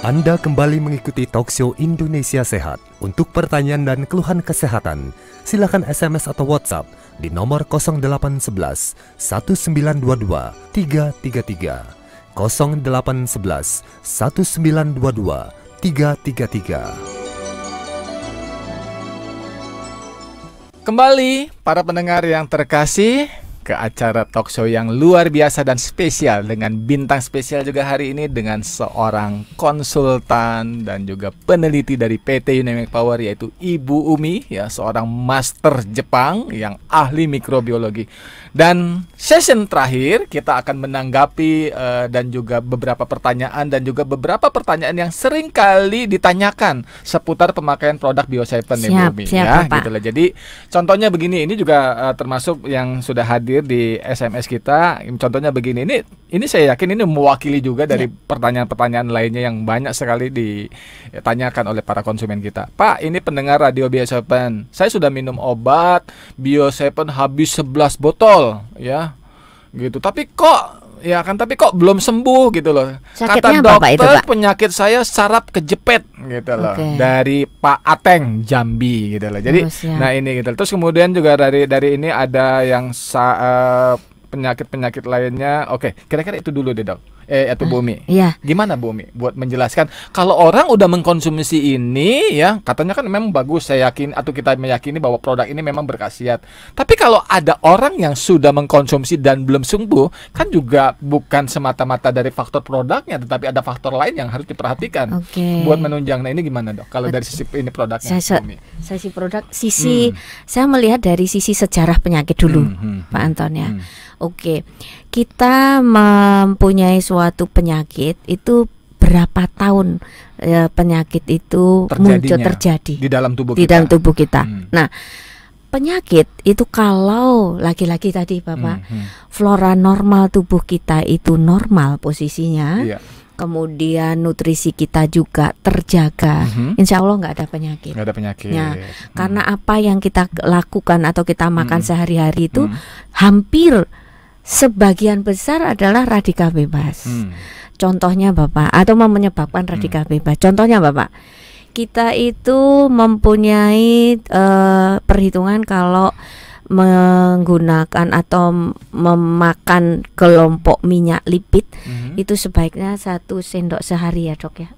Anda kembali mengikuti Talkshow Indonesia Sehat. Untuk pertanyaan dan keluhan kesehatan, silakan SMS atau WhatsApp di nomor 0811 1922 333. 0811 1922 333. Kembali para pendengar yang terkasih, ke acara talk show yang luar biasa dan spesial dengan bintang spesial juga hari ini dengan seorang konsultan dan juga peneliti dari PT Unimic Power yaitu Ibu Umi ya seorang master Jepang yang ahli mikrobiologi. Dan session terakhir kita akan menanggapi uh, dan juga beberapa pertanyaan dan juga beberapa pertanyaan yang sering kali ditanyakan seputar pemakaian produk Bioshaven Ibu Umi siap, ya gitu lah. Jadi contohnya begini ini juga uh, termasuk yang sudah hadir hadir di SMS kita. Contohnya begini, ini ini saya yakin ini mewakili juga dari iya. pertanyaan-pertanyaan ya. lainnya yang banyak sekali ditanyakan oleh para konsumen kita. Pak, ini pendengar radio Bio7. Saya sudah minum obat Bio7 habis 11 botol ya. Gitu. Tapi kok Ya kan, tapi kok belum sembuh gitu loh. Sakitnya Kata dokter apa, itu, Pak? penyakit saya sarap kejepet gitu loh. Okay. Dari Pak Ateng Jambi gitu loh. Jadi Terus, ya. nah ini gitu. Terus kemudian juga dari dari ini ada yang sa, eh, penyakit-penyakit lainnya. Oke, okay, kira-kira itu dulu deh, Dok eh atau Bu ah, bumi. Iya. Gimana bumi buat menjelaskan kalau orang udah mengkonsumsi ini ya katanya kan memang bagus saya yakin atau kita meyakini bahwa produk ini memang berkhasiat. Tapi kalau ada orang yang sudah mengkonsumsi dan belum sembuh kan juga bukan semata-mata dari faktor produknya tetapi ada faktor lain yang harus diperhatikan. Okay. Buat menunjang nah ini gimana Dok? Kalau dari sisi ini produknya saya, Sisi produk sisi hmm. saya melihat dari sisi sejarah penyakit dulu hmm, hmm, Pak hmm, Anton ya. Hmm. Oke. Okay. Kita mempunyai suatu suatu penyakit itu berapa tahun e, penyakit itu muncul terjadi di dalam tubuh di kita. dalam tubuh kita. Hmm. Nah, penyakit itu kalau lagi-lagi tadi Bapak hmm, hmm. flora normal tubuh kita itu normal posisinya. Yeah. Kemudian nutrisi kita juga terjaga, hmm insya Allah nggak ada penyakit. Nggak ada penyakit. Ya, hmm. Karena apa yang kita lakukan atau kita makan hmm. sehari-hari itu hmm. hampir sebagian besar adalah radikal bebas. Hmm. Contohnya Bapak atau menyebabkan hmm. radikal hmm. bebas. Contohnya Bapak, kita itu mempunyai uh, perhitungan kalau menggunakan atau memakan kelompok minyak lipid mm -hmm. itu sebaiknya satu sendok sehari ya dok ya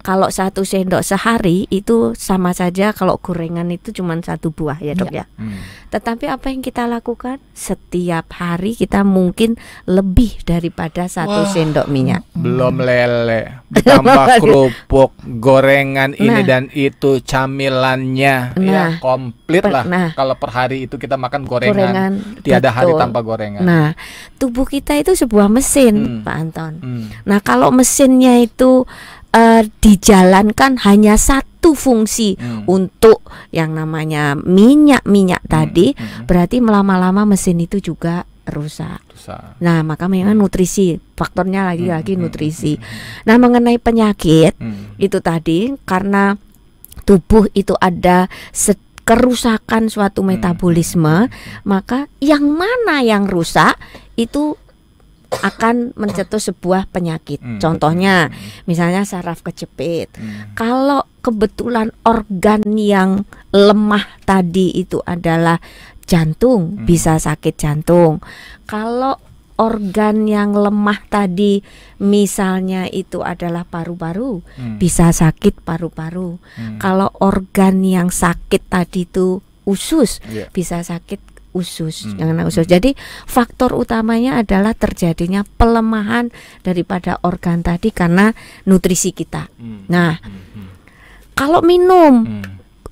kalau satu sendok sehari itu sama saja kalau gorengan itu cuma satu buah ya dok ya. ya. Hmm. Tetapi apa yang kita lakukan setiap hari kita mungkin lebih daripada satu Wah, sendok minyak. Hmm. Belum lele, ditambah kerupuk, gorengan nah, ini dan itu, camilannya ya, nah, ya komplit per, lah. Nah, kalau per hari itu kita makan gorengan, gorengan tiada betul. hari tanpa gorengan. Nah, tubuh kita itu sebuah mesin, hmm. Pak Anton. Hmm. Nah, kalau mesinnya itu uh, dijalankan hanya satu fungsi hmm. untuk yang namanya minyak-minyak hmm. tadi, hmm. berarti lama-lama mesin itu juga rusak. rusak. Nah, maka memang hmm. nutrisi faktornya lagi-lagi hmm, hmm. nutrisi. Hmm, hmm, hmm. Nah, mengenai penyakit hmm. itu tadi karena tubuh itu ada kerusakan suatu metabolisme, hmm. maka yang mana yang rusak itu akan mencetus sebuah penyakit. Hmm. Contohnya, misalnya saraf kejepit. Hmm. Kalau kebetulan organ yang lemah tadi itu adalah jantung, hmm. bisa sakit jantung. Kalau organ yang lemah tadi misalnya itu adalah paru-paru hmm. bisa sakit paru-paru hmm. kalau organ yang sakit tadi itu usus yeah. bisa sakit usus, hmm. yang kena usus. Jadi faktor utamanya adalah terjadinya pelemahan daripada organ tadi karena nutrisi kita. Hmm. Nah, hmm. kalau minum hmm.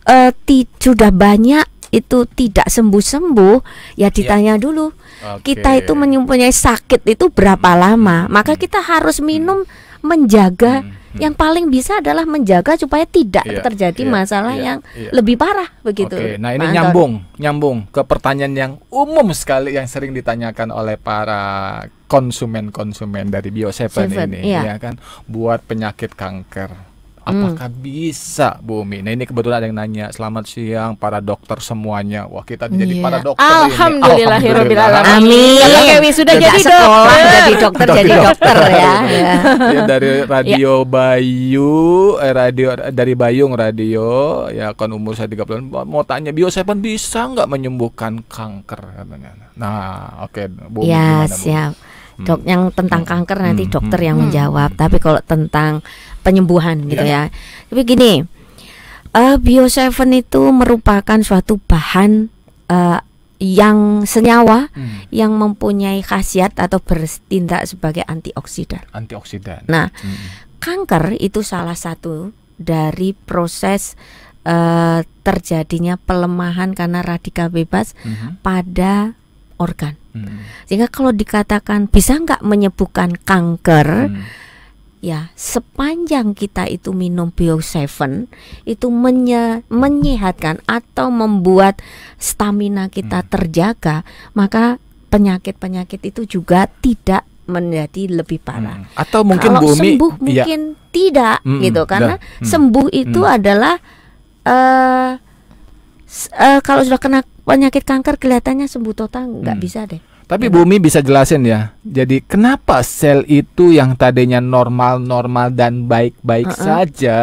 uh, ti sudah banyak itu tidak sembuh-sembuh, ya iya. ditanya yeah. dulu. Okay. Kita itu mempunyai sakit itu berapa hmm. lama? Maka hmm. kita harus hmm. minum menjaga hmm Hmm. yang paling bisa adalah menjaga supaya tidak yeah, terjadi yeah, masalah yeah, yang yeah. lebih parah begitu. Okay. Nah ini Pak nyambung Anton. nyambung ke pertanyaan yang umum sekali yang sering ditanyakan oleh para konsumen-konsumen dari Bio Seven ini, yeah. ya kan, buat penyakit kanker Hmm. apakah hmm. bisa Bumi? Nah ini kebetulan ada yang nanya, selamat siang para dokter semuanya. Wah kita yeah. jadi iya. para dokter Alhamdulillah, ini. Alhamdulillah. Amin. Kalau ya, sudah jadi dokter. jadi dokter, jadi dokter ya. Iya, iya. ya. ya dari radio ya. Bayu, eh, radio dari Bayung Radio, ya kan umur saya 30 mau tanya bio Seven bisa nggak menyembuhkan kanker Nah, oke okay, Bumi ya, gimana? Siap. Hmm. dok yang tentang hmm. kanker nanti hmm. dokter yang hmm. menjawab tapi kalau tentang penyembuhan gitu yeah. ya tapi gini uh, bio seven itu merupakan suatu bahan uh, yang senyawa hmm. yang mempunyai khasiat atau bertindak sebagai antioksidan. Antioksidan. Nah, hmm. kanker itu salah satu dari proses uh, terjadinya pelemahan karena radikal bebas hmm. pada organ. Hmm. Sehingga kalau dikatakan bisa nggak menyembuhkan kanker, hmm. ya sepanjang kita itu minum Bio 7 itu menye menyehatkan atau membuat stamina kita hmm. terjaga, maka penyakit-penyakit itu juga tidak menjadi lebih parah. Hmm. Atau mungkin kalau bumi, sembuh iya. mungkin ya. tidak hmm, gitu hmm, karena hmm. sembuh itu hmm. adalah uh, uh, kalau sudah kena penyakit kanker kelihatannya sembuh total nggak hmm. bisa deh. Tapi ya. Bumi bisa jelasin ya. Jadi kenapa sel itu yang tadinya normal-normal dan baik-baik uh -uh. saja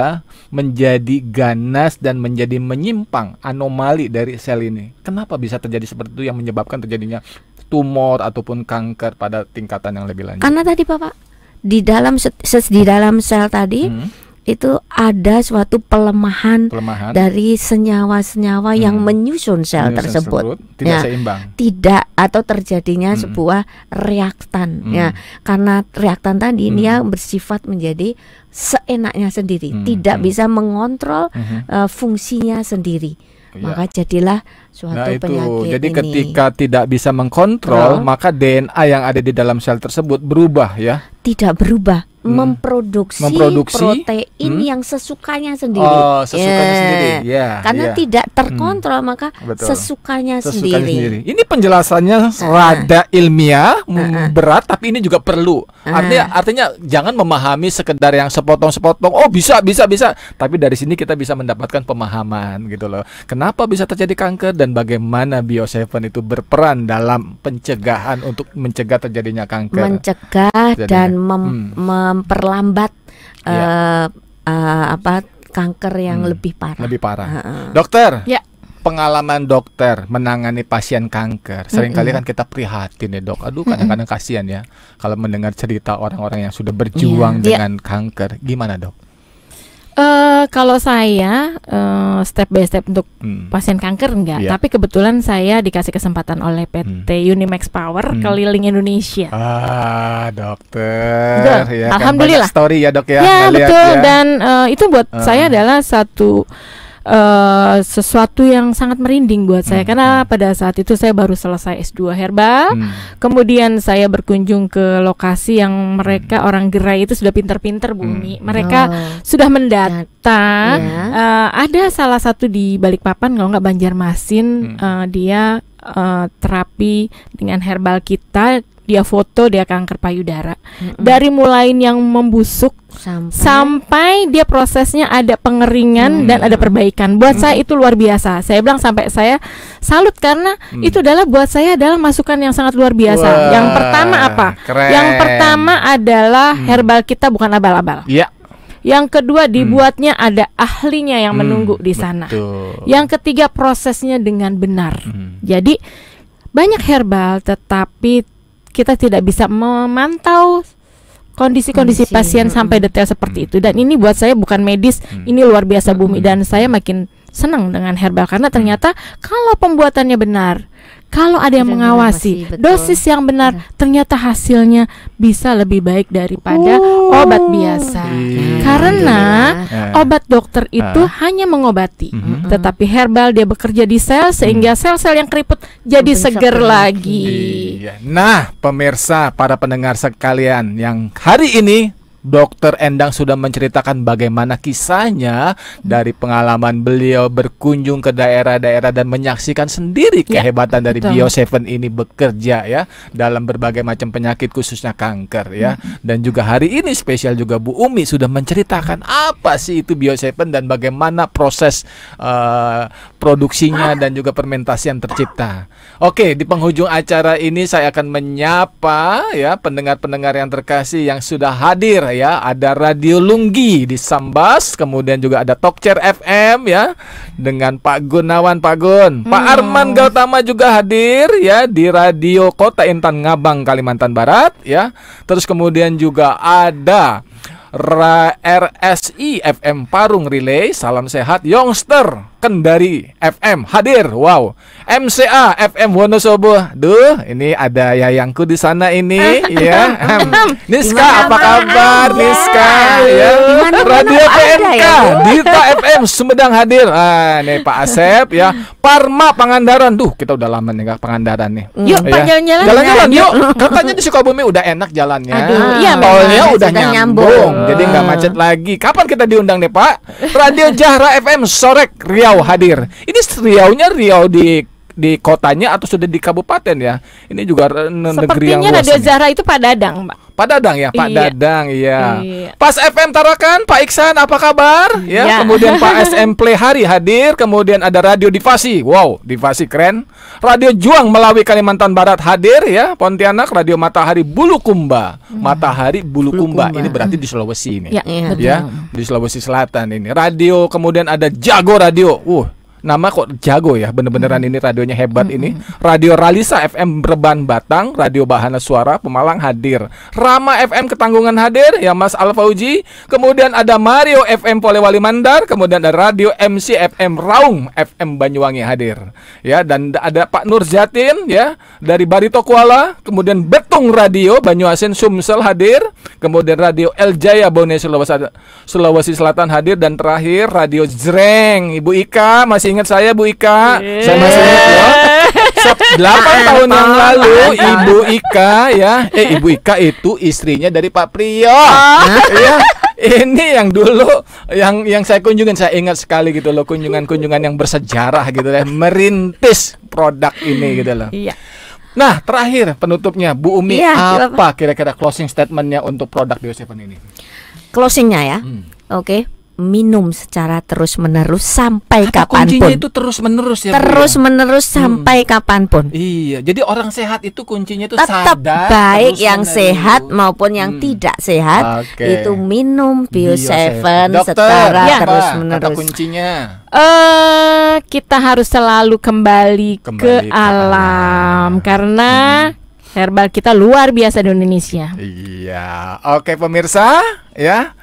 menjadi ganas dan menjadi menyimpang anomali dari sel ini? Kenapa bisa terjadi seperti itu yang menyebabkan terjadinya tumor ataupun kanker pada tingkatan yang lebih lanjut? Karena tadi Bapak di dalam di dalam sel tadi hmm itu ada suatu pelemahan, pelemahan. dari senyawa-senyawa hmm. yang menyusun sel menyusun tersebut. tersebut tidak ya, seimbang. Tidak atau terjadinya hmm. sebuah reaktan hmm. ya. Karena reaktan tadi hmm. dia bersifat menjadi seenaknya sendiri, hmm. tidak hmm. bisa mengontrol hmm. uh, fungsinya sendiri. Ya. Maka jadilah suatu nah, itu. penyakit Jadi ini. ketika tidak bisa mengkontrol, oh. maka DNA yang ada di dalam sel tersebut berubah ya. Tidak berubah Hmm. memproduksi, memproduksi protein hmm? yang sesukanya sendiri. Oh, sesukanya yeah. sendiri. Yeah, Karena yeah. tidak hmm. terkontrol hmm. maka Betul. sesukanya, sesukanya sendiri. sendiri. Ini penjelasannya uh huh rada ilmiah, uh huh berat tapi ini juga perlu. Uh huh Artinya artinya jangan memahami sekedar yang sepotong-sepotong. Oh, bisa bisa bisa. Tapi dari sini kita bisa mendapatkan pemahaman gitu loh. Kenapa bisa terjadi kanker dan bagaimana Bio7 itu berperan dalam pencegahan untuk mencegah terjadinya kanker. Mencegah dan mem hmm memperlambat yeah. Ya. uh, eh, apa kanker yang hmm, lebih parah. Lebih parah. Uh -uh. Dokter. Ya. Pengalaman dokter menangani pasien kanker. Seringkali kan kita prihatin ya, Dok. Aduh, kadang-kadang kasihan ya kalau mendengar cerita orang-orang yang sudah berjuang yeah. dengan yeah. kanker. Gimana, Dok? Uh, kalau saya uh, step by step untuk hmm. pasien kanker enggak, yeah. tapi kebetulan saya dikasih kesempatan oleh PT hmm. Unimax Power hmm. keliling Indonesia. Ah, dokter. ya, Alhamdulillah. Kan story ya, Dok ya. Ya, betul ya. dan uh, itu buat uh. saya adalah satu uh, sesuatu yang sangat merinding buat saya hmm. karena hmm. pada saat itu saya baru selesai S2 herbal Hmm. Kemudian saya berkunjung ke lokasi yang hmm. mereka hmm. orang gerai itu sudah pinter-pinter bumi. Hmm. Mereka oh. sudah mendata. Ya. Uh, ada salah satu di Balikpapan kalau nggak Banjarmasin hmm. uh, dia uh, terapi dengan herbal kita dia foto dia kanker payudara. Mm -mm. Dari mulai yang membusuk sampai, sampai dia prosesnya ada pengeringan hmm. dan ada perbaikan. Buat hmm. saya itu luar biasa. Saya bilang sampai saya salut karena hmm. itu adalah buat saya adalah masukan yang sangat luar biasa. Wah, yang pertama apa? Keren. Yang pertama adalah hmm. herbal kita bukan abal-abal. Ya. -abal. Yang kedua mm. dibuatnya hmm. ada ahlinya yang hmm, menunggu di sana. Betul. Yang ketiga prosesnya dengan benar. Hmm. Jadi banyak herbal tetapi kita tidak bisa memantau kondisi-kondisi pasien sampai detail seperti hmm. itu dan ini buat saya bukan medis hmm. ini luar biasa bumi mm. dan saya makin senang dengan herbal karena ternyata mm. kalau pembuatannya benar kalau ada yang mengawasi dosis yang benar ya. ternyata hasilnya bisa lebih baik daripada oh. obat biasa iya. karena iya. obat dokter ah. itu uh. hanya mengobati mm -hmm. tetapi herbal dia bekerja di sel sehingga mm-hmm. sel-sel yang keriput jadi seger lagi iya. nah pemirsa para pendengar sekalian yang hari ini Dokter Endang sudah menceritakan bagaimana kisahnya dari pengalaman beliau berkunjung ke daerah-daerah dan menyaksikan sendiri ya, kehebatan ya, dari Bio Seven ini bekerja ya dalam berbagai macam penyakit khususnya kanker ya. Hmm. Dan juga hari ini spesial juga Bu Umi sudah menceritakan apa sih itu Bio Seven dan bagaimana proses uh, produksinya dan juga fermentasi yang tercipta. Oke, di penghujung acara ini saya akan menyapa ya pendengar-pendengar yang terkasih yang sudah hadir ya ada Radio Lunggi di Sambas, kemudian juga ada Tokcer FM ya dengan Pak Gunawan Pak Gun. Hmm. Pak Arman Gautama juga hadir ya di Radio Kota Intan Ngabang Kalimantan Barat ya. Terus kemudian juga ada RSI FM Parung Relay. Salam sehat Youngster dari FM hadir. Wow. MCA FM Wonosobo. Duh, ini ada yayangku di sana ini ya. Niska apa kabar? Niska iya. ya. Radio PMK ya? Dita FM Sumedang hadir. Ah, nih Pak Asep ya. Parma Pangandaran. Duh, kita udah lama nih enggak Pangandaran nih. Yuk, ya. jalan-jalan. Jalan-jalan yuk. Katanya di Sukabumi udah enak jalannya. Aduh, iya, Tolnya udah nyambung. Jadi nggak macet lagi. Kapan kita diundang nih, Pak? Radio Jahra FM Sorek Riau Riau hadir. Ini Riau-nya Riau di di kotanya atau sudah di kabupaten ya? Ini juga negeri Sepertinya yang luas. Sepertinya Zahra itu Pak Dadang Pak. Pak Dadang ya, Pak iya. Dadang ya. iya. Pas FM Tarakan, Pak Iksan apa kabar? Ya, iya. kemudian Pak SM Play Hari hadir, kemudian ada Radio Divasi. Wow, Divasi keren. Radio Juang Melawi Kalimantan Barat hadir ya, Pontianak Radio Matahari Bulukumba. Hmm. Matahari Bulukumba. Bulukumba. Ini berarti di Sulawesi ini. Ya, iya. ya, di Sulawesi Selatan ini. Radio kemudian ada Jago Radio. Uh, nama kok jago ya bener-beneran hmm. ini radionya hebat hmm. ini hmm. radio Ralisa FM Breban Batang radio Bahana Suara Pemalang hadir Rama FM Ketanggungan hadir ya Mas Alfauji kemudian ada Mario FM Polewali Mandar kemudian ada radio MC FM Raung FM Banyuwangi hadir ya dan ada Pak Nur Zatin ya dari Barito Kuala kemudian Betung Radio Banyuasin Sumsel hadir kemudian radio El Jaya Bone Sulawesi Selatan hadir dan terakhir radio Jreng Ibu Ika masih ingat saya Bu Ika. Iya. Saya masih ingat loh. 8 tahun yang lalu Ibu Ika ya. Eh Ibu Ika itu istrinya dari Pak Priyo. Ah. Iya. Ini yang dulu yang yang saya kunjungin saya ingat sekali gitu loh kunjungan-kunjungan yang bersejarah gitu ya merintis produk ini gitu loh. Iya. Nah, terakhir penutupnya Bu Umi iya, apa kira-kira closing statementnya untuk produk Dio Seven ini? Closingnya ya, hmm. oke. Okay minum secara terus menerus sampai kapan kapanpun. Kuncinya itu terus menerus ya. ya? Terus menerus hmm. sampai hmm. kapanpun. Iya, jadi orang sehat itu kuncinya itu tetap sadar, baik yang menerus. sehat maupun yang hmm. tidak sehat okay. itu minum iya, Bio Seven secara ya. terus menerus. Kata kuncinya. Uh, kita harus selalu kembali, kembali ke, alam, alam. karena hmm herbal kita luar biasa di Indonesia. Iya. Oke pemirsa, ya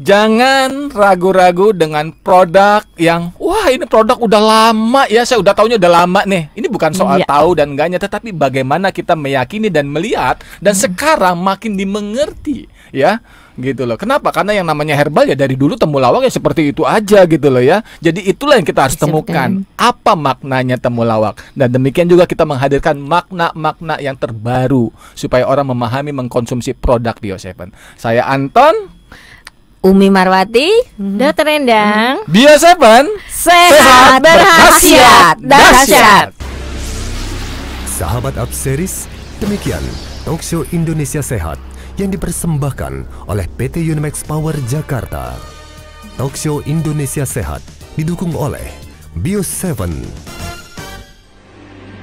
jangan ragu-ragu dengan produk yang wah ini produk udah lama ya saya udah tahunya udah lama nih ini bukan soal iya. tahu dan enggaknya tetapi bagaimana kita meyakini dan melihat dan hmm. sekarang makin dimengerti ya gitu loh. Kenapa? Karena yang namanya herbal ya dari dulu temulawak ya seperti itu aja gitu loh ya. Jadi itulah yang kita harus Siapkan. temukan. Apa maknanya temulawak? Dan demikian juga kita menghadirkan makna-makna yang terbaru supaya orang memahami mengkonsumsi produk Bio7. Saya Anton Umi Marwati, hmm. Dokter Endang, Bio hmm. Seven, sehat, sehat berhasiat, dahsyat. Sahabat Upseries, demikian Talkshow Indonesia Sehat yang dipersembahkan oleh PT Unimax Power Jakarta. Talkshow Indonesia Sehat didukung oleh Bio 7.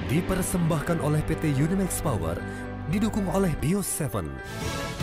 Dipersembahkan oleh PT Unimax Power, didukung oleh Bio 7.